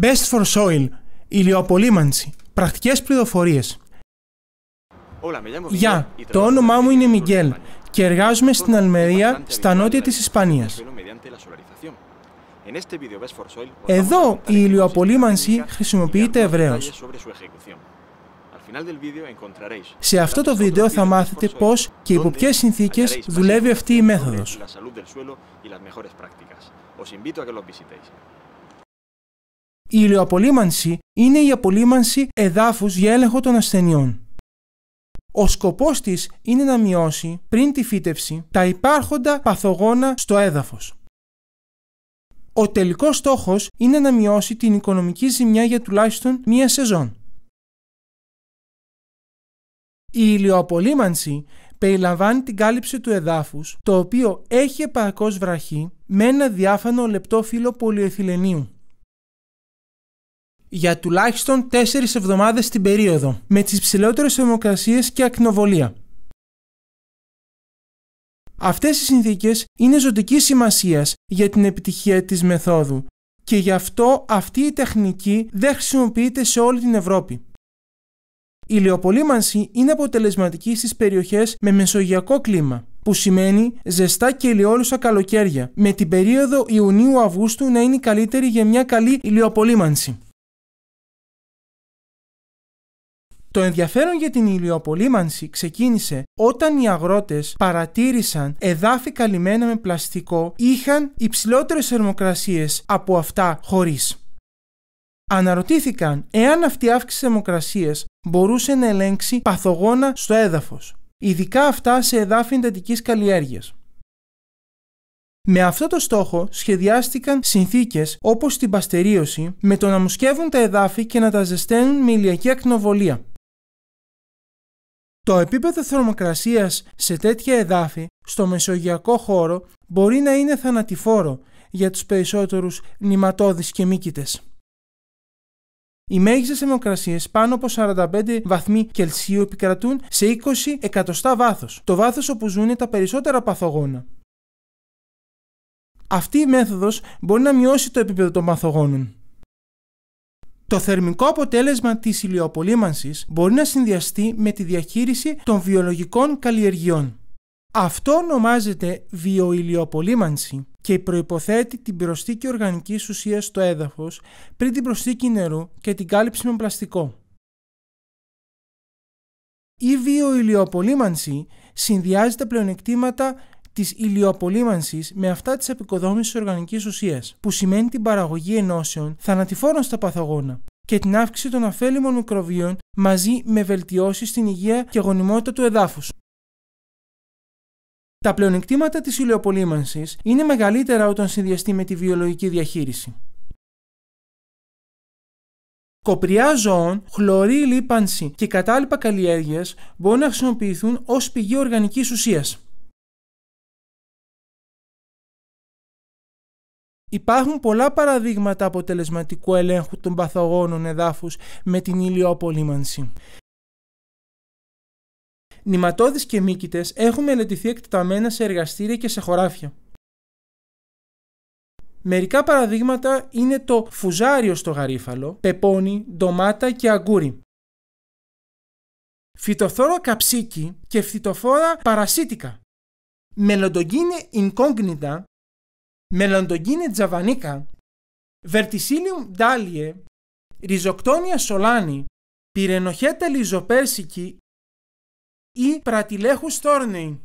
Best for Soil, ηλιοαπολύμανση, πρακτικές πληροφορίες. Γεια, το όνομά μου είναι Μιγγέλ και εργάζομαι στην Αλμερία, στα νότια της Ισπανίας. Εδώ η ηλιοαπολύμανση χρησιμοποιείται ευρέως. Σε αυτό το βίντεο θα μάθετε πώς και υπό ποιες συνθήκες δουλεύει αυτή η μέθοδος η ηλιοαπολύμανση είναι η απολύμανση εδάφους για έλεγχο των ασθενειών. Ο σκοπός της είναι να μειώσει, πριν τη φύτευση, τα υπάρχοντα παθογόνα στο έδαφος. Ο τελικός στόχος είναι να μειώσει την οικονομική ζημιά για τουλάχιστον μία σεζόν. Η ηλιοαπολύμανση περιλαμβάνει την κάλυψη του εδάφους, το οποίο έχει επαρκώς βραχή με ένα διάφανο λεπτό φύλλο πολυεθυλενίου για τουλάχιστον 4 εβδομάδες την περίοδο, με τις ψηλότερες θερμοκρασίες και ακνοβολία. Αυτές οι συνθήκες είναι ζωτικής σημασίας για την επιτυχία της μεθόδου και γι' αυτό αυτή η τεχνική δεν χρησιμοποιείται σε όλη την Ευρώπη. Η είναι αποτελεσματική στις περιοχές με μεσογειακό κλίμα, που σημαίνει ζεστά και ηλιόλουσα καλοκαίρια, με την περίοδο Ιουνίου-Αυγούστου να είναι καλύτερη για μια καλή ηλιοπολίμανση. Το ενδιαφέρον για την ηλιοπολίμανση ξεκίνησε όταν οι αγρότες παρατήρησαν εδάφη καλυμμένα με πλαστικό είχαν υψηλότερες θερμοκρασίες από αυτά χωρίς. Αναρωτήθηκαν εάν αυτή η αύξηση θερμοκρασίας μπορούσε να ελέγξει παθογόνα στο έδαφος, ειδικά αυτά σε εδάφη εντατικής καλλιέργειας. Με αυτό το στόχο σχεδιάστηκαν συνθήκες όπως την παστερίωση με το να μουσκεύουν τα εδάφη και να τα ζεσταίνουν με ηλιακή ακνοβολία. Το επίπεδο θερμοκρασίας σε τέτοια εδάφη στο μεσογειακό χώρο μπορεί να είναι θανατηφόρο για τους περισσότερους νηματώδεις και μύκητες. Οι μέγιστες θερμοκρασίες πάνω από 45 βαθμοί Κελσίου επικρατούν σε 20 εκατοστά βάθος, το βάθος όπου ζουν τα περισσότερα παθογόνα. Αυτή η μέθοδος μπορεί να μειώσει το επίπεδο των παθογόνων. Το θερμικό αποτέλεσμα της ηλιοπολίμανσης μπορεί να συνδυαστεί με τη διαχείριση των βιολογικών καλλιεργειών. Αυτό ονομάζεται βιοηλιοπολίμανση και προϋποθέτει την προσθήκη οργανικής ουσίας στο έδαφος πριν την προστήκη νερού και την κάλυψη με πλαστικό. Η βιοηλιοπολίμανση συνδυάζει τα πλεονεκτήματα της ηλιοαπολύμανσης με αυτά της επικοδόμησης της οργανικής ουσίας, που σημαίνει την παραγωγή ενώσεων θανατηφόρων στα παθογόνα και την αύξηση των αφέλιμων μικροβίων μαζί με βελτιώσεις στην υγεία και γονιμότητα του εδάφους. Τα πλεονεκτήματα της ηλιοπολίμανσης είναι μεγαλύτερα όταν συνδυαστεί με τη βιολογική διαχείριση. Κοπριά ζώων, χλωρή λίπανση και κατάλοιπα καλλιέργειας μπορούν να χρησιμοποιηθούν ως πηγή οργανικής ουσίας. Υπάρχουν πολλά παραδείγματα αποτελεσματικού ελέγχου των παθογόνων εδάφους με την ηλιοπολίμανση. Νηματώδεις και μύκητες έχουν μελετηθεί εκτεταμένα σε εργαστήρια και σε χωράφια. Μερικά παραδείγματα είναι το φουζάριο στο γαρίφαλο, πεπόνι, ντομάτα και αγκούρι. Φυτοφόρα καψίκι και φυτοφόρα παρασίτικα. Μελλοντογκίνε incognita Μελλοντογίνε Τζαβανίκα, Βερτισίλιου Ντάλιε, Ριζοκτόνια Σολάνη, Πυρενοχέτα Λιζοπέρσικη ή Πρατιλέχου Στόρνεϊ.